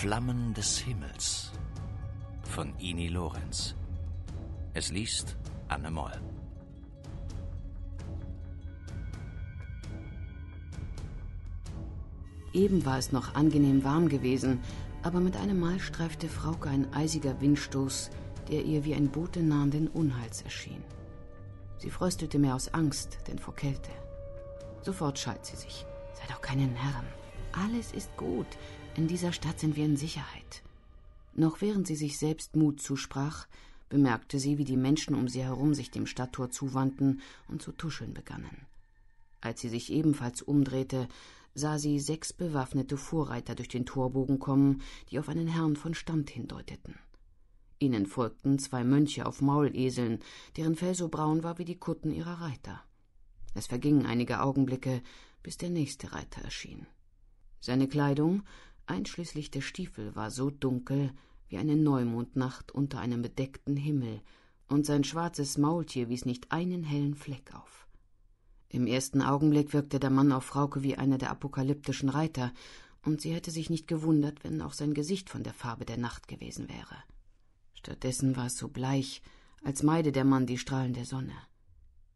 Flammen des Himmels von Ini Lorenz. Es liest Anne Moll. Eben war es noch angenehm warm gewesen, aber mit einem Mal streifte Frauke ein eisiger Windstoß, der ihr wie ein Bote nahenden Unheils erschien. Sie fröstelte mehr aus Angst, denn vor Kälte. Sofort schalt sie sich. Sei doch keine Närrin. Alles ist gut. In dieser Stadt sind wir in Sicherheit. Noch während sie sich selbst Mut zusprach, bemerkte sie, wie die Menschen um sie herum sich dem Stadttor zuwandten und zu tuscheln begannen. Als sie sich ebenfalls umdrehte, sah sie sechs bewaffnete Vorreiter durch den Torbogen kommen, die auf einen Herrn von Stand hindeuteten. Ihnen folgten zwei Mönche auf Mauleseln, deren Fell so braun war wie die Kutten ihrer Reiter. Es vergingen einige Augenblicke, bis der nächste Reiter erschien. Seine Kleidung einschließlich der Stiefel, war so dunkel wie eine Neumondnacht unter einem bedeckten Himmel, und sein schwarzes Maultier wies nicht einen hellen Fleck auf. Im ersten Augenblick wirkte der Mann auf Frauke wie einer der apokalyptischen Reiter, und sie hätte sich nicht gewundert, wenn auch sein Gesicht von der Farbe der Nacht gewesen wäre. Stattdessen war es so bleich, als meide der Mann die Strahlen der Sonne.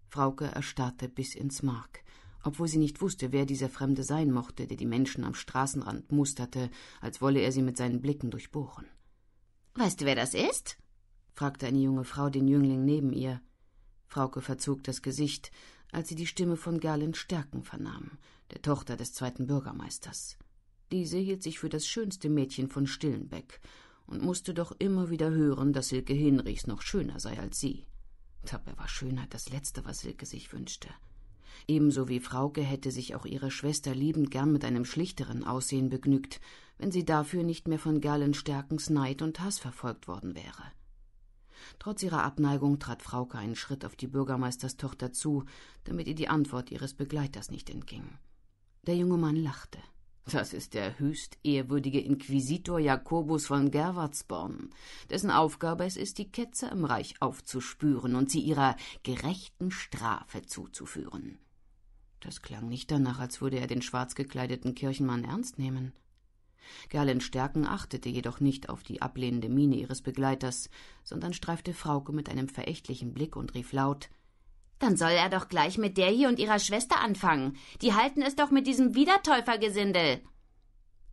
Frauke erstarrte bis ins Mark obwohl sie nicht wusste, wer dieser Fremde sein mochte, der die Menschen am Straßenrand musterte, als wolle er sie mit seinen Blicken durchbohren. Weißt du, wer das ist? fragte eine junge Frau den Jüngling neben ihr. Frauke verzog das Gesicht, als sie die Stimme von Gerlin Stärken vernahm, der Tochter des zweiten Bürgermeisters. Diese hielt sich für das schönste Mädchen von Stillenbeck und musste doch immer wieder hören, dass Silke Hinrichs noch schöner sei als sie. Dabei war Schönheit das Letzte, was Silke sich wünschte. Ebenso wie Frauke hätte sich auch ihre Schwester liebend gern mit einem schlichteren Aussehen begnügt, wenn sie dafür nicht mehr von Gallenstärkens Neid und Hass verfolgt worden wäre. Trotz ihrer Abneigung trat Frauke einen Schritt auf die Bürgermeisterstochter zu, damit ihr die Antwort ihres Begleiters nicht entging. Der junge Mann lachte. Das ist der höchst ehrwürdige Inquisitor Jakobus von Gerwartsborn, dessen Aufgabe es ist, die Ketzer im Reich aufzuspüren und sie ihrer gerechten Strafe zuzuführen. Das klang nicht danach, als würde er den schwarz gekleideten Kirchenmann ernst nehmen. Gerlen Stärken achtete jedoch nicht auf die ablehnende Miene ihres Begleiters, sondern streifte Frauke mit einem verächtlichen Blick und rief laut dann soll er doch gleich mit der hier und ihrer Schwester anfangen. Die halten es doch mit diesem Wiedertäufergesindel.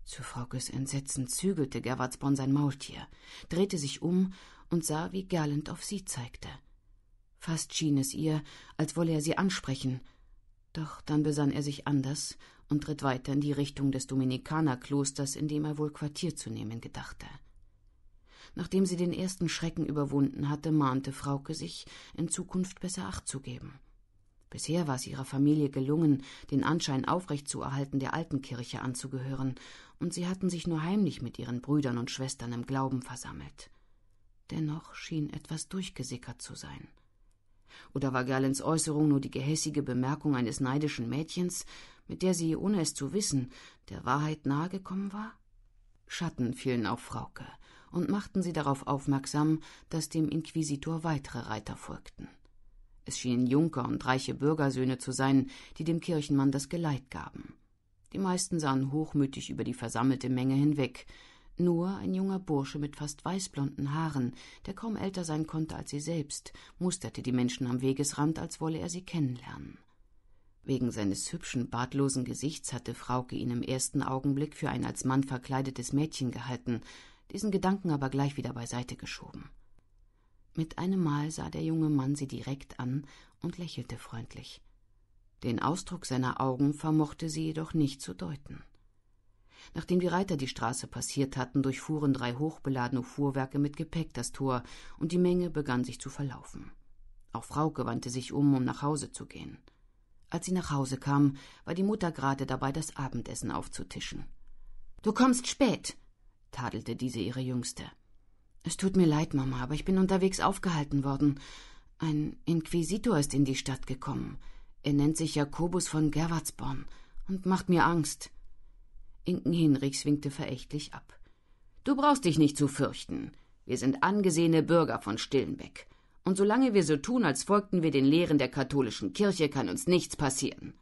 Zu Fraukes Entsetzen zügelte Gerwardsborn sein Maultier, drehte sich um und sah, wie Gerland auf sie zeigte. Fast schien es ihr, als wolle er sie ansprechen. Doch dann besann er sich anders und ritt weiter in die Richtung des Dominikanerklosters, in dem er wohl Quartier zu nehmen gedachte. Nachdem sie den ersten Schrecken überwunden hatte, mahnte Frauke sich, in Zukunft besser Acht zu geben. Bisher war es ihrer Familie gelungen, den Anschein aufrechtzuerhalten, der alten Kirche anzugehören, und sie hatten sich nur heimlich mit ihren Brüdern und Schwestern im Glauben versammelt. Dennoch schien etwas durchgesickert zu sein. Oder war Gerlins Äußerung nur die gehässige Bemerkung eines neidischen Mädchens, mit der sie, ohne es zu wissen, der Wahrheit nahegekommen war? Schatten fielen auf Frauke, und machten sie darauf aufmerksam, dass dem Inquisitor weitere Reiter folgten. Es schienen Junker und reiche Bürgersöhne zu sein, die dem Kirchenmann das Geleit gaben. Die meisten sahen hochmütig über die versammelte Menge hinweg. Nur ein junger Bursche mit fast weißblonden Haaren, der kaum älter sein konnte als sie selbst, musterte die Menschen am Wegesrand, als wolle er sie kennenlernen. Wegen seines hübschen, bartlosen Gesichts hatte Frauke ihn im ersten Augenblick für ein als Mann verkleidetes Mädchen gehalten, diesen Gedanken aber gleich wieder beiseite geschoben. Mit einem Mal sah der junge Mann sie direkt an und lächelte freundlich. Den Ausdruck seiner Augen vermochte sie jedoch nicht zu deuten. Nachdem die Reiter die Straße passiert hatten, durchfuhren drei hochbeladene Fuhrwerke mit Gepäck das Tor, und die Menge begann sich zu verlaufen. Auch Frauke wandte sich um, um nach Hause zu gehen. Als sie nach Hause kam, war die Mutter gerade dabei, das Abendessen aufzutischen. Du kommst spät, tadelte diese ihre Jüngste. Es tut mir leid, Mama, aber ich bin unterwegs aufgehalten worden. Ein Inquisitor ist in die Stadt gekommen. Er nennt sich Jakobus von Gerwartsborn und macht mir Angst. Inken Hinrichs winkte verächtlich ab. Du brauchst dich nicht zu fürchten. Wir sind angesehene Bürger von Stillenbeck. Und solange wir so tun, als folgten wir den Lehren der katholischen Kirche, kann uns nichts passieren.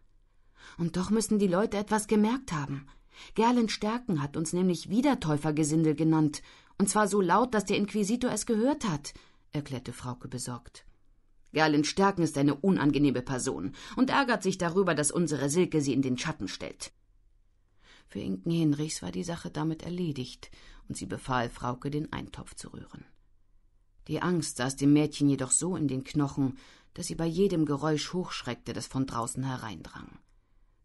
Und doch müssen die Leute etwas gemerkt haben. Gerlenstärken hat uns nämlich Wiedertäufergesindel genannt, und zwar so laut, dass der Inquisitor es gehört hat, erklärte Frauke besorgt. Gerlenstärken ist eine unangenehme Person und ärgert sich darüber, dass unsere Silke sie in den Schatten stellt. Für Inken Hinrichs war die Sache damit erledigt, und sie befahl Frauke, den Eintopf zu rühren. Die Angst saß dem Mädchen jedoch so in den Knochen, dass sie bei jedem Geräusch hochschreckte, das von draußen hereindrang.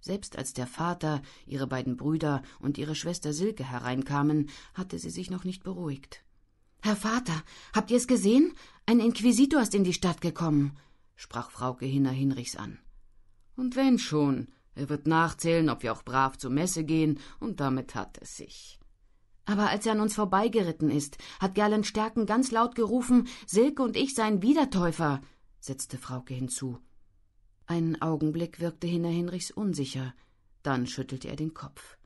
Selbst als der Vater, ihre beiden Brüder und ihre Schwester Silke hereinkamen, hatte sie sich noch nicht beruhigt. Herr Vater, habt ihr es gesehen? Ein Inquisitor ist in die Stadt gekommen, sprach Frauke Hinner Hinrichs an. Und wenn schon, er wird nachzählen, ob wir auch brav zur Messe gehen, und damit hat es sich. Aber als er an uns vorbeigeritten ist, hat Gerland Stärken ganz laut gerufen, Silke und ich seien Wiedertäufer, setzte Frauke hinzu einen Augenblick wirkte Hinner Hinrichs unsicher, dann schüttelte er den Kopf.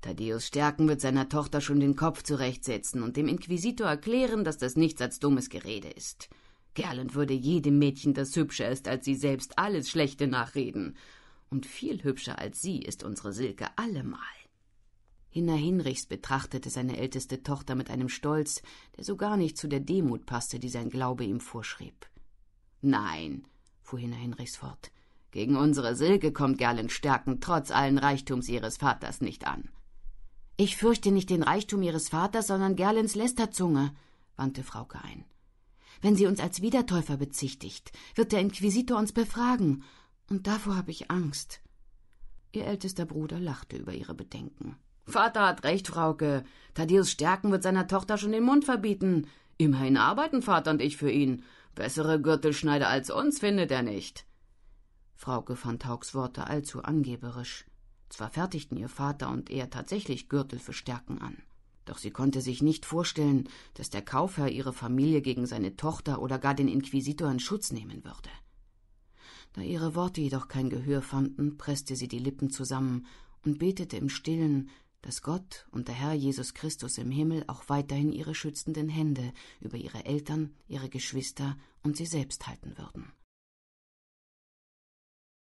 Thaddeus Stärken wird seiner Tochter schon den Kopf zurechtsetzen und dem Inquisitor erklären, dass das nichts als dummes Gerede ist. Gerland würde jedem Mädchen, das hübscher ist als sie selbst, alles Schlechte nachreden. Und viel hübscher als sie ist unsere Silke allemal. Hinner Hinrichs betrachtete seine älteste Tochter mit einem Stolz, der so gar nicht zu der Demut passte, die sein Glaube ihm vorschrieb. Nein, fuhr Hinner Hinrichs fort, gegen unsere Silke kommt Gerlins Stärken trotz allen Reichtums ihres Vaters nicht an. Ich fürchte nicht den Reichtum ihres Vaters, sondern Gerlins Lästerzunge, wandte Frauke ein. Wenn sie uns als Wiedertäufer bezichtigt, wird der Inquisitor uns befragen, und davor habe ich Angst. Ihr ältester Bruder lachte über ihre Bedenken. Vater hat recht, Frauke. Thaddeus Stärken wird seiner Tochter schon den Mund verbieten. Immerhin arbeiten Vater und ich für ihn. Bessere Gürtelschneider als uns findet er nicht. Frauke fand Taugs Worte allzu angeberisch. Zwar fertigten ihr Vater und er tatsächlich Gürtel für Stärken an, doch sie konnte sich nicht vorstellen, dass der Kaufherr ihre Familie gegen seine Tochter oder gar den Inquisitor in Schutz nehmen würde. Da ihre Worte jedoch kein Gehör fanden, presste sie die Lippen zusammen und betete im Stillen, dass Gott und der Herr Jesus Christus im Himmel auch weiterhin ihre schützenden Hände über ihre Eltern, ihre Geschwister und sie selbst halten würden.